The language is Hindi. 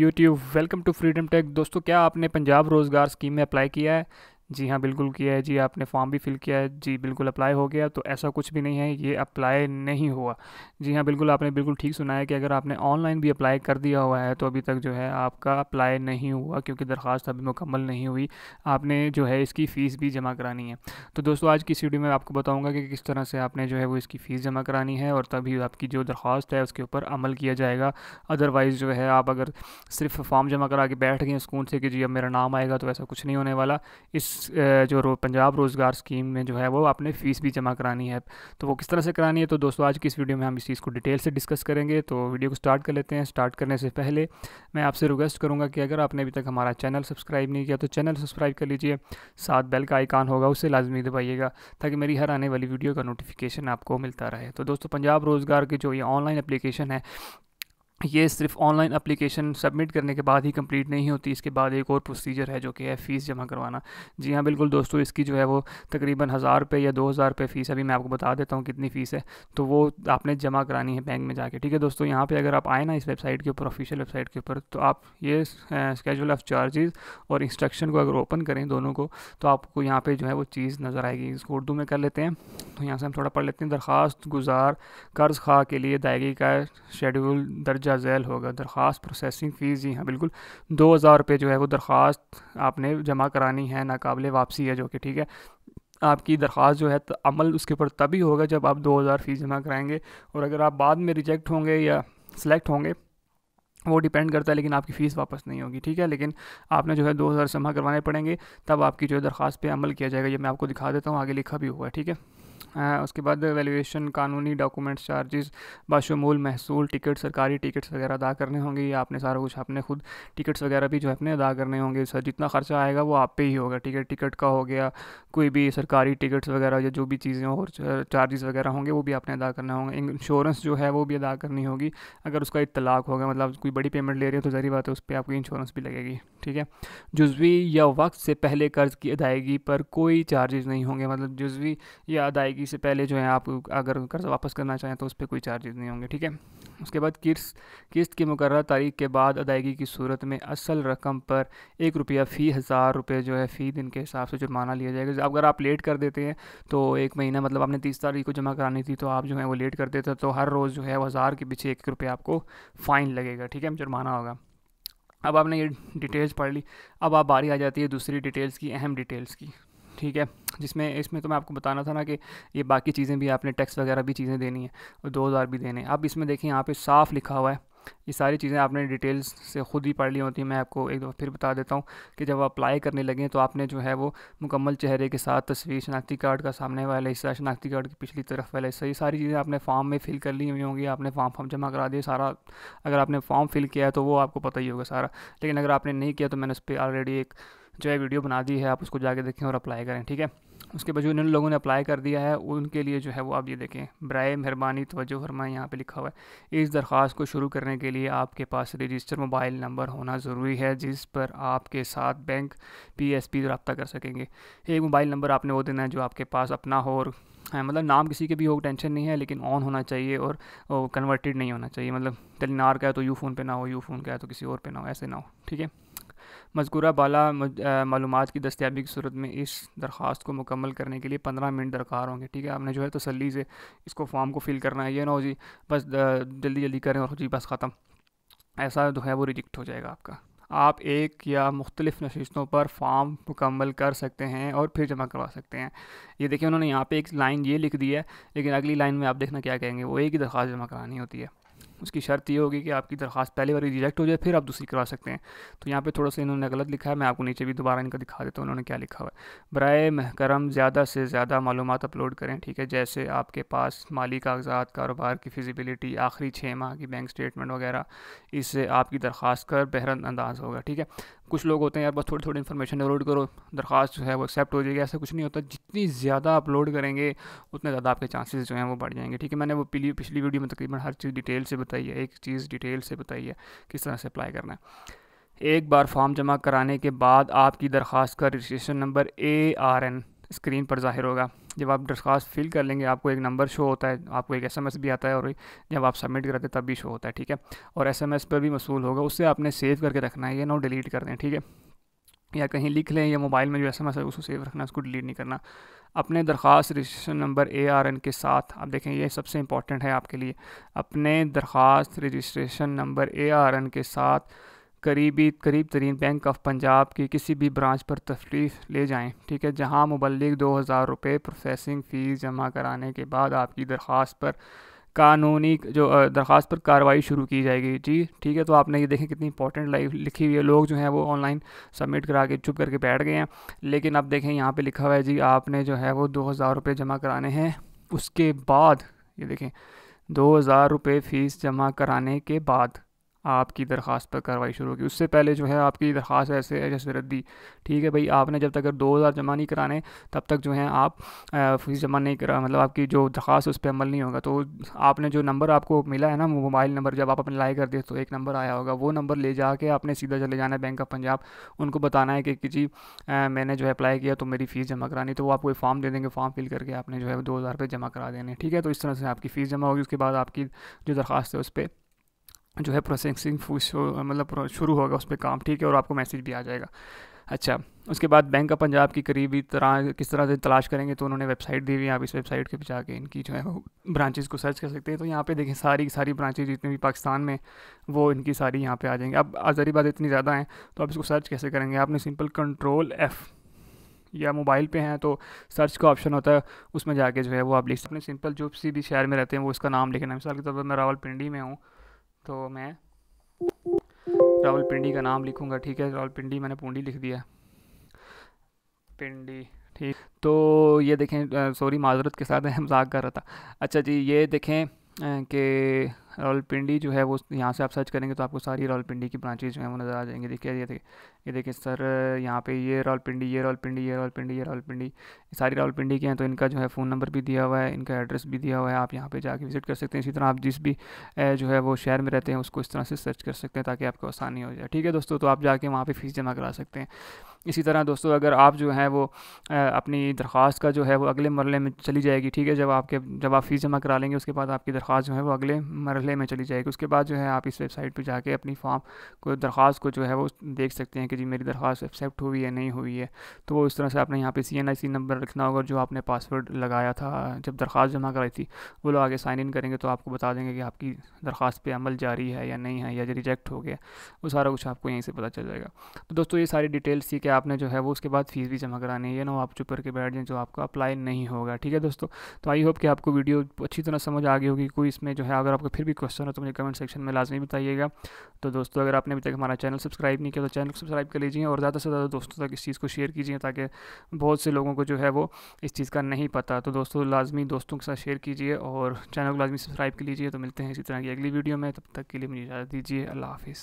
YouTube welcome to Freedom Tech दोस्तों क्या आपने पंजाब रोज़गार स्कीम में अप्लाई किया है जी हाँ बिल्कुल किया है जी आपने फॉर्म भी फिल किया है जी बिल्कुल अप्लाई हो गया तो ऐसा कुछ भी नहीं है ये अप्लाई नहीं हुआ जी हाँ बिल्कुल आपने बिल्कुल ठीक सुना है कि अगर आपने ऑनलाइन भी अप्लाई कर दिया हुआ है तो अभी तक जो है आपका अप्लाई नहीं हुआ क्योंकि दरख्वास्त अभी मुकम्मल नहीं हुई आपने जो है इसकी फ़ीस भी जमा करानी है तो दोस्तों आज की इस वीडियो में आपको बताऊँगा कि किस तरह से आपने जो है वो इसकी फ़ीस जमा करानी है और तभी आपकी जो दरख्वास्त है उसके ऊपर अमल किया जाएगा अदरवाइज़ जो है आप अगर सिर्फ फॉर्म जमा करा के बैठ गए स्कूल से कि जी अब मेरा नाम आएगा तो ऐसा कुछ नहीं होने वाला इस जो रो, पंजाब रोज़गार स्कीम में जो है वो आपने फ़ीस भी जमा करानी है तो वो किस तरह से करानी है तो दोस्तों आज की इस वीडियो में हम इस चीज़ को डिटेल से डिस्कस करेंगे तो वीडियो को स्टार्ट कर लेते हैं स्टार्ट करने से पहले मैं आपसे रिक्वेस्ट करूँगा कि अगर आपने अभी तक हमारा चैनल सब्सक्राइब नहीं किया तो चैनल सब्सक्राइब कर लीजिए साथ बेल का आइकान होगा उसे लाजमी दबाइएगा ताकि मेरी हर आने वाली वीडियो का नोटिफिकेशन आपको मिलता रहे तो दोस्तों पंजाब रोज़गार की जो ये ऑनलाइन अप्लीकेशन है ये सिर्फ ऑनलाइन अप्लीकेशन सबमिट करने के बाद ही कंप्लीट नहीं होती इसके बाद एक और प्रोसीजर है जो कि है फ़ीस जमा करवाना जी हाँ बिल्कुल दोस्तों इसकी जो है वो तकरीबन हज़ार रुपये या दो हज़ार रुपये फ़ीस अभी मैं आपको बता देता हूँ कितनी फ़ीस है तो वो आपने जमा करानी है बैंक में जाके ठीक है दोस्तों यहाँ पर अगर आप आए ना इस वेबसाइट के ऊपर ऑफिशियल वेबसाइट के ऊपर तो आप ये स्केजूल ऑफ चार्जेज़ और इंस्ट्रक्शन को अगर ओपन करें दोनों को तो आपको यहाँ पर जो है वो चीज़ नज़र आएगी इसको उर्दू में कर लेते हैं तो यहाँ से हम थोड़ा पढ़ लेते हैं दरख्वास्त गुजार कर्ज खा के लिए दायगी का शेड्यूल दर्ज दर्जा झैल होगा दरख्वास्त प्रोसेसिंग फ़ीस जी हाँ बिल्कुल दो हज़ार रुपये जो है वो दरख्वास्त आपने जमा करानी है नाकबले वापसी है जो कि ठीक है आपकी दरख्वास्त जो है तो अमल उसके ऊपर तभी होगा जब आप दो हज़ार फ़ीस जमा कराएंगे और अगर आप बाद में रिजेक्ट होंगे या सिलेक्ट होंगे वो डिपेंड करता है लेकिन आपकी फ़ीस वापस नहीं होगी ठीक है लेकिन आपने जो है दो हज़ार जमा करवाने पड़ेंगे तब आपकी जो है दरख्वास्त पर अमल किया जाएगा ये मैं आपको दिखा देता हूँ आगे लिखा भी हुआ है ठीक है उसके बाद वैल्यूएशन कानूनी डॉक्यूमेंट्स चार्जेस बाशमूल महसूल टिकट सरकारी टिकट्स वगैरह अदा करने होंगे या आपने सारा कुछ आपने खुद टिकट्स वगैरह भी जो है अपने अदा करने होंगे सर जितना खर्चा आएगा वो आप पे ही होगा टिकट टिकट का हो गया कोई भी सरकारी टिकट्स वगैरह या जो भी चीज़ें और चार्जेस वगैरह होंगे वो भी आपने अदा करना होंगे इंश्योरेंस जो है वो भी अदा करनी होगी अगर उसका इतलाक होगा मतलब कोई बड़ी पेमेंट ले रही है तो ज़रिए बात है उस पर आपकी इंश्योरेंस भी लगेगी ठीक है जुजवी या वक्त से पहले कर्ज़ की अदायगी पर कोई चार्जेज़ नहीं होंगे मतलब जुजवी या अदायगी से पहले जो है आप अगर कर्ज़ वापस करना चाहें तो उस पर कोई चार्जेज़ नहीं होंगे ठीक है उसके बाद किस्त किस्त की मुकर तारीख के बाद अदायगी की सूरत में असल रकम पर एक रुपया फ़ी हज़ार रुपये जो है फ़ी दिन के हिसाब से जुर्माना लिया जाएगा अगर आप लेट कर देते हैं तो एक महीना मतलब आपने तीस तारीख को जमा करानी थी तो आप जो है वो लेट कर देते तो हर रोज़ जो है वो हज़ार के पीछे एक रुपया आपको फ़ाइन लगेगा ठीक है जुर्माना होगा अब आपने ये डिटेल्स पढ़ ली अब आप बारी आ जाती है दूसरी डिटेल्स की अहम डिटेल्स की ठीक है जिसमें इसमें तो मैं आपको बताना था ना कि ये बाकी चीज़ें भी आपने टैक्स वगैरह भी चीज़ें देनी है और दो हज़ार भी देने अब इसमें देखिए यहाँ पे साफ लिखा हुआ है ये सारी चीज़ें आपने डिटेल्स से ख़ुद ही पढ़ ली होती हैं मैं आपको एक दफ़ा फिर बता देता हूँ कि जब अप्लाई करने लगें तो आपने जो है वो मुकम्मल चेहरे के साथ तस्वीर शनाख्ती कार्ड का सामने वाला हिस्सा शनाख्ती कार्ड की पिछली तरफ वाला हिस्सा ये सारी चीज़ें आपने फॉर्म में फ़िल कर ली हुई होंगी आपने फॉर्म फॉर्म जमा करा दिया सारा अगर आपने फॉर्म फिल किया है तो वो आपको पता ही होगा सारा लेकिन अगर आपने नहीं किया तो मैंने उस पर ऑलरेडी एक जो है वीडियो बना दी है आप उसको जाके देखें और अप्लाई करें ठीक है उसके बाद जो इन लोगों ने अप्लाई कर दिया है उनके लिए जो है वो आप ये देखें बर मेहरबानी तोजो फरमाए यहाँ पर लिखा हुआ है इस दरख्वास्त को शुरू करने के लिए आपके पास रजिस्टर मोबाइल नंबर होना ज़रूरी है जिस पर आपके साथ बैंक पी एस पी रबता कर सकेंगे एक मोबाइल नंबर आपने वो देना है जो आपके पास अपना हो और हाँ, मतलब नाम किसी के भी हो टेंशन नहीं है लेकिन ऑन होना चाहिए और कन्वर्टेड नहीं होना चाहिए मतलब टेलीनार का है तो यू फ़ोन पे ना हो यू फ़ोन का है तो किसी और पे ना हो ऐसे ना हो ठीक है मजकूरा बाला मालूम की दस्तियाबी की सूरत में इस दरख्वास्त को मुकम्मल करने के लिए पंद्रह मिनट दरकार होंगे ठीक है आपने जो है तसली से इसको फॉर्म को फिल करना है ये ना हो जी बस जल्दी जल्दी करें और जी बस ख़त्म ऐसा जो है वो रिजेक्ट हो जाएगा आपका आप एक या मुख्तलिफ नशस्तों पर फॉर्म मुकम्मल कर सकते हैं और फिर जमा करवा सकते हैं ये देखिए उन्होंने यहाँ पे एक लाइन ये लिख दी है लेकिन अगली लाइन में आप देखना क्या कहेंगे वो एक ही दरख्वास्त जमा करानी होती है उसकी शर्त ये होगी कि आपकी दरख्वास्त पहले बार रिजेक्ट हो जाए फिर आप दूसरी करवा सकते हैं तो यहाँ पे थोड़ा सा इन्होंने गलत लिखा है मैं आपको नीचे भी दोबारा इनका दिखा देता हूँ उन्होंने क्या लिखा हुआ है बरए महकरम ज़्यादा से ज़्यादा मालूम अपलोड करें ठीक है जैसे आपके पास माली कागजात कारोबार की फिजिबिलिटी आखिरी छः माह की बैंक स्टेटमेंट वगैरह इससे आपकी दरख्वास्त कर बहरंद अंदाज होगा ठीक है कुछ लोग होते हैं यार बस थोड़ी थोड़ी इन्फॉर्मेशन अपलोड करो दरख्वास्त जो है वो एक्सेप्ट हो जाएगी ऐसा कुछ नहीं होता जितनी ज़्यादा अपलोड करेंगे उतने ज़्यादा आपके चांसेस जो हैं वो बढ़ जाएंगे ठीक है मैंने वो पिछली पिछली वीडियो में तकरीबन हर चीज़ डिटेल से बताई है एक चीज़ डिटेल से बताई है किस तरह से अप्लाई करना है एक बार फॉर्म जमा कराने के बाद आपकी दरख्वास्त का registration number A R N screen पर जाहिर होगा जब आप दरख्वास्त फिल कर लेंगे आपको एक नंबर शो होता है आपको एक एसएमएस भी आता है और जब आप सबमिट कराते हैं तब भी शो होता है ठीक है और एसएमएस पर भी मसूल होगा उससे आपने सेव करके रखना है या ना डिलीट कर दें ठीक है या कहीं लिख लें या मोबाइल में जो एस एम एस है उसको सेव रखना उसको डिलीट नहीं करना अपने दरख्वास्त registration number A R N के साथ आप देखें ये सबसे इंपॉर्टेंट है आपके लिए अपने दरख्वास्त registration number A R N के साथ करीबी करीब तरीन बैंक ऑफ पंजाब की किसी भी ब्रांच पर तफरीफ ले जाएं ठीक है जहां मुबलिक दो हज़ार रुपये प्रोसेसिंग फ़ीस जमा कराने के बाद आपकी दरख्वास्त पर कानूनी जो दरख्वास्त पर कार्रवाई शुरू की जाएगी जी ठीक है तो आपने ये देखें कितनी इंपॉर्टेंट लाइफ लिखी हुई है लोग जो हैं वो ऑनलाइन सबमिट करा के चुप करके बैठ गए हैं लेकिन अब देखें यहाँ पर लिखा हुआ है जी आपने जो है वो दो हज़ार रुपये जमा कराने हैं उसके बाद ये देखें दो हज़ार रुपये फ़ीस जमा कराने के बाद आपकी दरख्वास्त पर कार्रवाई शुरू होगी उससे पहले जो है आपकी दरख्वास्त ऐसे जैसे रद्दी ठीक है भाई आपने जब तक दो हज़ार जमा नहीं कराने तब तक जो है आप फीस जमा नहीं करा मतलब आपकी जो दरख्वास्त उस पर अमल नहीं होगा तो आपने जो नंबर आपको मिला है ना मोबाइल नंबर जब आप अपने लाए कर दिए तो एक नंबर आया होगा वो नंबर ले जाके आपने सीधा चले जाना है बैंक ऑफ पंजाब उनको बताना है कि, कि जी मैंने जो है अप्लाई किया तो मेरी फ़ीस जमा करानी तो वो आपको फॉर्म दे देंगे फॉर्म फिल करके आपने जो है दो हज़ार रुपये जमा करा देने ठीक है तो इस तरह से आपकी फ़ीस जमा होगी उसके बाद आपकी जो दरख्वास्त है उस पर जो है प्रोसेसिंग मतलब शुरू होगा उस पर काम ठीक है और आपको मैसेज भी आ जाएगा अच्छा उसके बाद बैंक ऑफ पंजाब की करीबी तरह किस तरह से तलाश करेंगे तो उन्होंने वेबसाइट दी हुई है आप इस वेबसाइट के जाके इनकी जो है वो ब्रांचेज़ को सर्च कर सकते हैं तो यहाँ पे देखें सारी सारी ब्रांचेज जितने भी पाकिस्तान में वो इनकी सारी यहाँ पे आ जाएंगी अब आजारी बात इतनी ज़्यादा हैं तो आप इसको सर्च कैसे करेंगे आपने सिंपल कंट्रोल एफ़ या मोबाइल पे हैं तो सर्च का ऑप्शन होता है उसमें जाके जो है वो आप लिख सकते हैं सिंपल जो किसी भी शहर में रहते हैं वो उसका नाम लिखना है मिसाल के तौर पर मैं रावलपिंडी में हूँ तो मैं रावलपिंडी का नाम लिखूँगा ठीक है रावलपिंडी मैंने पूंडी लिख दिया पिंडी ठीक तो ये देखें सॉरी माजरत के साथ मजाक कर रहा था अच्छा जी ये देखें कि रावलपिंडी जो है वो यहाँ से आप सर्च करेंगे तो आपको सारी रावलपिंडी की ब्रांचेज जो है वो नज़र आ जाएंगे देखिए ये देखिए ये देखिए सर यहाँ पे ये रावलपिंडी ये रावलपिंडी ये रावलपिंडी ये रावलपिंडी सारी रावलपिंडी के हैं तो इनका जो है फ़ोन नंबर भी दिया हुआ है इनका एड्रेस भी दिया हुआ है आप यहाँ पर जाके विजिट कर सकते हैं इसी तरह आप जिस भी जो है वो शहर में रहते हैं उसको इस तरह से सर्च कर सकते हैं ताकि आपको आसानी हो जाए ठीक है दोस्तों तो आप जाके वहाँ पर फ़ीस जमा करा सकते हैं इसी तरह दोस्तों अगर आप जो है वो अपनी दरख्वास्त का जो है वो अगले मरले में चली जाएगी ठीक है जब आपके जब आप फ़ीस जमा करा लेंगे उसके बाद आपकी दरख्वास्त जो है वो अगले मरले मरहले में चली जाएगी उसके बाद जो है आप इस वेबसाइट पर जाके अपनी फॉर्म को दरख्वास्त को जो है वो देख सकते हैं कि जी मेरी दरख्वास्त एक्सेप्ट हुई है नहीं हुई है तो वो इस तरह से आपने यहाँ पे सी एन आई सी नंबर लिखना होगा जो आपने पासवर्ड लगाया था जब दरख्वास्त जमा कराई थी वो लोग आगे साइन इन करेंगे तो आपको बता देंगे कि आपकी दरख्वास्त पे अमल जारी है या नहीं है या रिजेक्ट हो गया वो सारा कुछ आपको यहीं से पता चल जाएगा तो दोस्तों ये सारी डिटेल्स थी कि आपने जो है वो उसके बाद फ़ीस भी जमा करानी है ना आप चुप करके बैठ जाएँ जो आपका अप्लाई नहीं होगा ठीक है दोस्तों तो आई होप कि आपको वीडियो अच्छी तरह समझ आ गई होगी कोई इसमें जो है अगर आपको फिर भी भी क्वेश्चन हो तो मुझे कमेंट सेक्शन में लाजमी बताइएगा तो दोस्तों अगर आपने अभी तक हमारा चैनल सब्सक्राइब नहीं किया तो चैनल को सब्सक्राइब कर लीजिए और ज़्यादा से ज़्यादा दोस्तों तक इस चीज़ को शेयर कीजिए ताकि बहुत से लोगों को जो है वो इस चीज़ का नहीं पता तो दोस्तों लाजमी दोस्तों के साथ शेयर कीजिए और चैनल को लाजमी सब्सक्राइब कर लीजिए तो मिलते हैं इसी तरह की अगली वीडियो में तब तक के लिए मुझे इजाज़त दीजिए अल्लाह हाफिज़